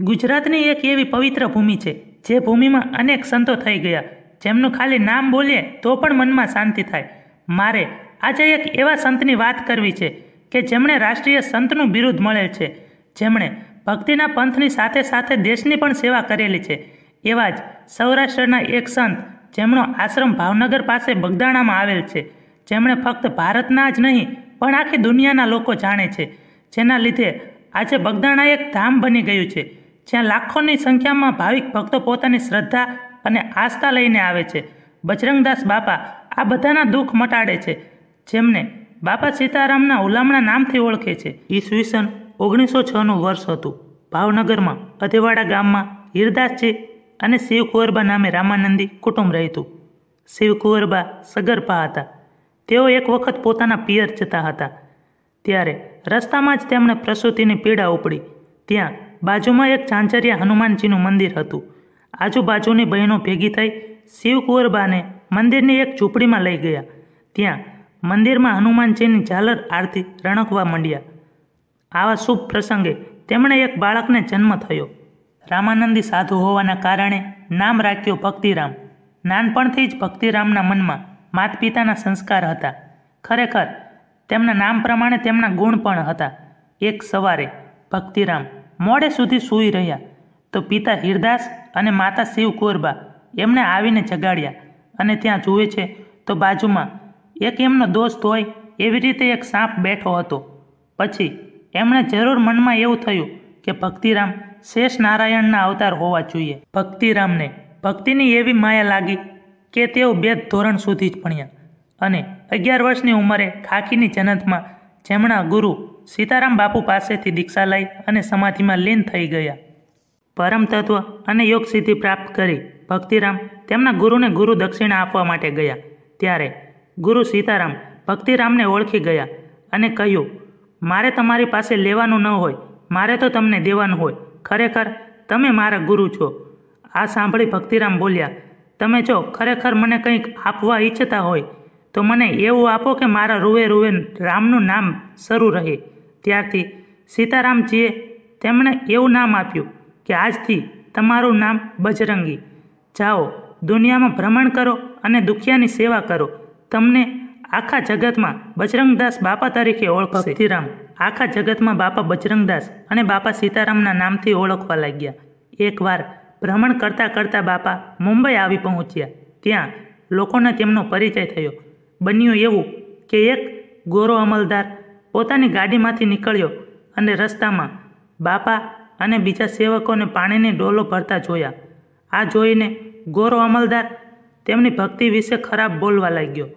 ગુજરાતની એક એવી પવિત્ર ભૂમિ છે જે ભૂમિમાં અનેક સંતો થઈ ગયા જેમનું ખાલી નામ બોલીએ તો પણ મનમાં શાંતિ થાય મારે આજે એક એવા સંતની વાત કરવી છે કે જેમણે રાષ્ટ્રીય સંતનું બિરુદ મળેલ છે જેમણે ભક્તિના પંથની સાથે સાથે દેશની પણ સેવા કરેલી છે એવા જ સૌરાષ્ટ્રના એક સંત જેમનો આશ્રમ ભાવનગર પાસે બગદાણામાં આવેલ છે જેમણે ફક્ત ભારતના જ નહીં પણ આખી દુનિયાના લોકો જાણે છે જેના લીધે આજે બગદાણા એક ધામ બની ગયું છે જ્યાં લાખોની સંખ્યામાં ભાવિક ભક્તો પોતાની શ્રદ્ધા અને આસ્થા લઈને આવે છે બજરંગદાસ બાપા આ બધાના દુઃખ મટાડે છે જેમને બાપા સીતારામના હુલામણા નામથી ઓળખે છે ઈસવીસન ઓગણીસો છનું વર્ષ હતું ભાવનગરમાં અધેવાડા ગામમાં હિરદાસજી અને શિવ કુંવરબા નામે રામાનંદી કુટુંબ રહેતું શિવ કુંવરબા સગર્ભા હતા તેઓ એક વખત પોતાના પિયર જતા હતા ત્યારે રસ્તામાં જ તેમણે પ્રસૂતિની પીડા ઉપડી ત્યાં બાજુમાં એક ચાંચરિયા હનુમાનજીનું મંદિર હતું આજુબાજુની બહેનો ભેગી થઈ શિવકુંવરબાને મંદિરની એક ઝૂંપડીમાં લઈ ગયા ત્યાં મંદિરમાં હનુમાનજીની ઝાલર આરતી રણકવા માંડ્યા આવા શુભ પ્રસંગે તેમણે એક બાળકને જન્મ થયો રામાનંદી સાધુ હોવાના કારણે નામ રાખ્યું ભક્તિરામ નાનપણથી જ ભક્તિરામના મનમાં માતા પિતાના સંસ્કાર હતા ખરેખર તેમના નામ પ્રમાણે તેમના ગુણ પણ હતા એક સવારે ભક્તિરામ મોડે સુધી સૂઈ રહ્યા તો પિતા હિરદાસ અને માતા શિવ કોરબા એમને આવીને જગાડ્યા અને ત્યાં જુએ છે તો બાજુમાં એક એમનો દોસ્ત હોય એવી રીતે એક સાપ બેઠો હતો પછી એમણે જરૂર મનમાં એવું થયું કે ભક્તિરામ શેષ નારાયણના અવતાર હોવા જોઈએ ભક્તિરામને ભક્તિની એવી માયા લાગી કે તેઓ બે ધોરણ સુધી જ ભણ્યા અને અગિયાર વર્ષની ઉંમરે ખાખીની જનતમાં જેમણા ગુરુ સીતારામ બાપુ પાસેથી દીક્ષા લઈ અને સમાધિમાં લીન થઈ ગયા પરમ તત્વ અને યોગ સિદ્ધિ પ્રાપ્ત કરી ભક્તિરામ તેમના ગુરુને ગુરુ દક્ષિણા આપવા માટે ગયા ત્યારે ગુરુ સીતારામ ભક્તિરામને ઓળખી ગયા અને કહ્યું મારે તમારી પાસે લેવાનું ન હોય મારે તો તમને દેવાનું હોય ખરેખર તમે મારા ગુરુ છો આ સાંભળી ભક્તિરામ બોલ્યા તમે જો ખરેખર મને કંઈક આપવા ઈચ્છતા હોય તો મને એવું આપો કે મારા રૂવે રૂવે રામનું નામ શરૂ રહે ત્યારથી સીતારામજીએ તેમણે એવું નામ આપ્યું કે આજથી તમારું નામ બજરંગી જાઓ દુનિયામાં ભ્રમણ કરો અને દુખિયાની સેવા કરો તમને આખા જગતમાં બજરંગદાસ બાપા તરીકે ઓળખશે ભક્તિરામ આખા જગતમાં બાપા બજરંગદાસ અને બાપા સીતારામના નામથી ઓળખવા લાગ્યા એકવાર ભ્રમણ કરતાં કરતાં બાપા મુંબઈ આવી પહોંચ્યા ત્યાં લોકોને તેમનો પરિચય થયો બન્યું એવું કે એક ગોરો અમલદાર પોતાની ગાડીમાંથી નીકળ્યો અને રસ્તામાં બાપા અને બીજા સેવકોને પાણીની ડોલો ભરતા જોયા આ જોઈને ગોરો અમલદાર તેમની ભક્તિ વિશે ખરાબ બોલવા લાગ્યો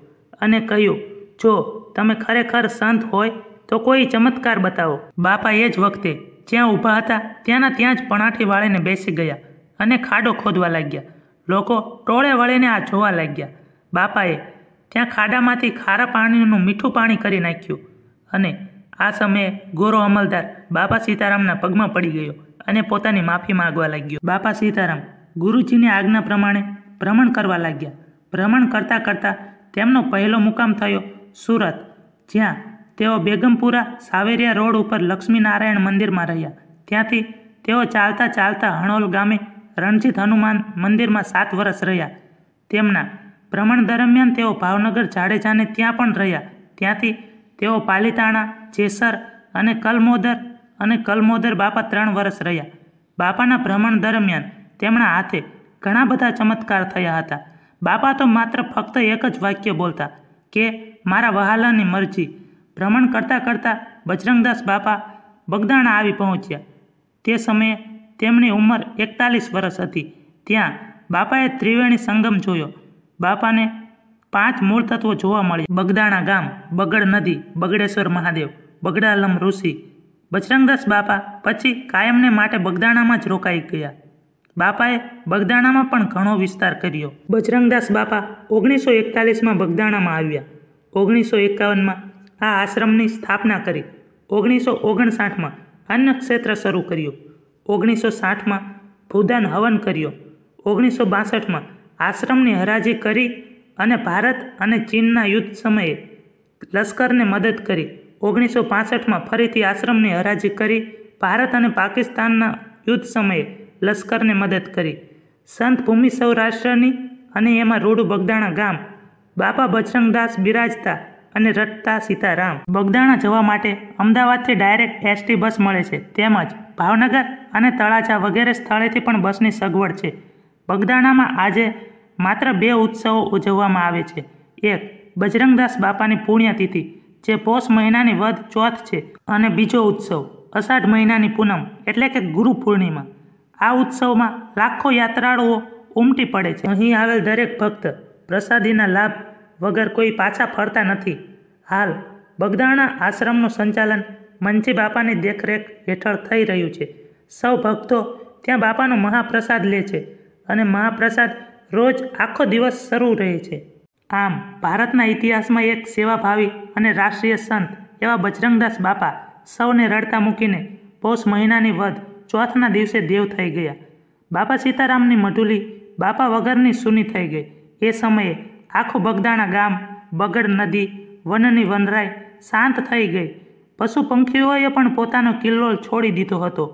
અને કહ્યું જો તમે ખરેખર સંત હોય તો કોઈ ચમત્કાર બતાવો બાપા એ જ વખતે જ્યાં ઊભા હતા ત્યાંના ત્યાં જ પણાઠી વાળીને બેસી ગયા અને ખાડો ખોદવા લાગ્યા લોકો ટોળે વળીને આ જોવા લાગ્યા બાપાએ ત્યાં ખાડામાંથી ખારા પાણીનું મીઠું પાણી કરી નાખ્યું અને આ સમયે ગોરો અમલદાર બાપા સીતારામના પગમાં પડી ગયો અને પોતાની માફી માગવા લાગ્યો બાપા સીતારામ ગુરુજીની આજ્ઞા પ્રમાણે ભ્રમણ કરવા લાગ્યા ભ્રમણ કરતાં કરતાં તેમનો પહેલો મુકામ થયો સુરત જ્યાં તેઓ બેગમપુરા સાવેરિયા રોડ ઉપર લક્ષ્મીનારાયણ મંદિરમાં રહ્યા ત્યાંથી તેઓ ચાલતા ચાલતા હણોલ ગામે રણજીત હનુમાન મંદિરમાં સાત વર્ષ રહ્યા તેમના ભ્રમણ દરમિયાન તેઓ ભાવનગર જાડેજાને ત્યાં પણ રહ્યા ત્યાંથી તેઓ પાલિતાણા જેસર અને કલમોદર અને કલમોદર બાપા ત્રણ વર્ષ રહ્યા બાપાના ભ્રમણ દરમિયાન તેમના હાથે ઘણા બધા ચમત્કાર થયા હતા બાપા તો માત્ર ફક્ત એક જ વાક્ય બોલતા કે મારા વહાલાની મરજી ભ્રમણ કરતાં કરતાં બજરંગદાસ બાપા બગદાણા આવી પહોંચ્યા તે સમયે તેમની ઉંમર એકતાલીસ વર્ષ હતી ત્યાં બાપાએ ત્રિવેણી સંગમ જોયો બાપાને પાંચ મૂળ તત્વો જોવા મળે બગદાણા ગામ બગડ નદી બગડેશ્વર મહાદેવ બગડાલમ ઋષિ બજરંગદાસ બાપા પછી કાયમને માટે બગદાણામાં જ રોકાઈ ગયા બાપાએ બગદાણામાં પણ ઘણો વિસ્તાર કર્યો બજરંગદાસ બાપા ઓગણીસો એકતાલીસમાં બગદાણામાં આવ્યા ઓગણીસો એકાવનમાં આ આશ્રમની સ્થાપના કરી ઓગણીસો ઓગણસાઠમાં અન્ન ક્ષેત્ર શરૂ કર્યું ઓગણીસો સાઠમાં ભૂદાન હવન કર્યો ઓગણીસો બાસઠમાં આશ્રમની હરાજી કરી અને ભારત અને ચીનના યુદ્ધ સમયે લશ્કરને મદદ કરી ઓગણીસો પાસઠમાં ફરીથી આશ્રમની હરાજી કરી ભારત અને પાકિસ્તાનના યુદ્ધ સમયે લશ્કરને મદદ કરી સંત ભૂમિ સૌરાષ્ટ્રની અને એમાં રોડુ બગદાણા ગામ બાપા બચરંગદાસ બિરાજતા અને રટતા સીતારામ બગદાણા જવા માટે અમદાવાદથી ડાયરેક્ટ એસટી બસ મળે છે તેમજ ભાવનગર અને તળાજા વગેરે સ્થળેથી પણ બસની સગવડ છે બગદાણામાં આજે માત્ર બે ઉત્સવો ઉજવવામાં આવે છે એક બજરંગદાસ બાપાની પુણ્યતિથિ જે પોષ મહિનાની વધ ચોથ છે અને બીજો ઉત્સવ અષાઢ મહિનાની પૂનમ એટલે કે ગુરુ પૂર્ણિમા આ ઉત્સવમાં લાખો યાત્રાળુઓ ઉમટી પડે છે અહીં આવેલ દરેક ભક્ત પ્રસાદીના લાભ વગર કોઈ પાછા ફરતા નથી હાલ બગદાણા આશ્રમનું સંચાલન મંજી બાપાની દેખરેખ હેઠળ થઈ રહ્યું છે સૌ ભક્તો ત્યાં બાપાનો મહાપ્રસાદ લે છે અને મહાપ્રસાદ રોજ આખો દિવસ શરૂ રહે છે આમ ભારતના ઇતિહાસમાં એક સેવાભાવી અને રાષ્ટ્રીય સંત એવા બજરંગદાસ બાપા સૌને રડતા મૂકીને પોષ મહિનાની વધ ચોથના દિવસે દેવ થઈ ગયા બાપા સીતારામની મઢુલી બાપા વગરની સુની થઈ ગઈ એ સમયે આખું બગદાણા ગામ બગડ નદી વનની વનરાઈ શાંત થઈ ગઈ પશુ પંખીઓએ પણ પોતાનો કિલ્લો છોડી દીધો હતો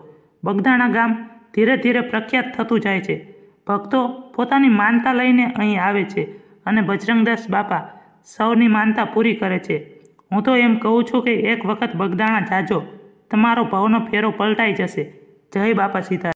બગદાણા ગામ ધીરે ધીરે પ્રખ્યાત થતું જાય છે ભક્તો પોતાની માનતા લઈને અહીં આવે છે અને બજરંગદાસ બાપા સૌની માનતા પૂરી કરે છે હું તો એમ કહું છું કે એક વખત બગદાણા જાજો તમારો ભાવનો ફેરો પલટાઈ જશે જય બાપા સીતા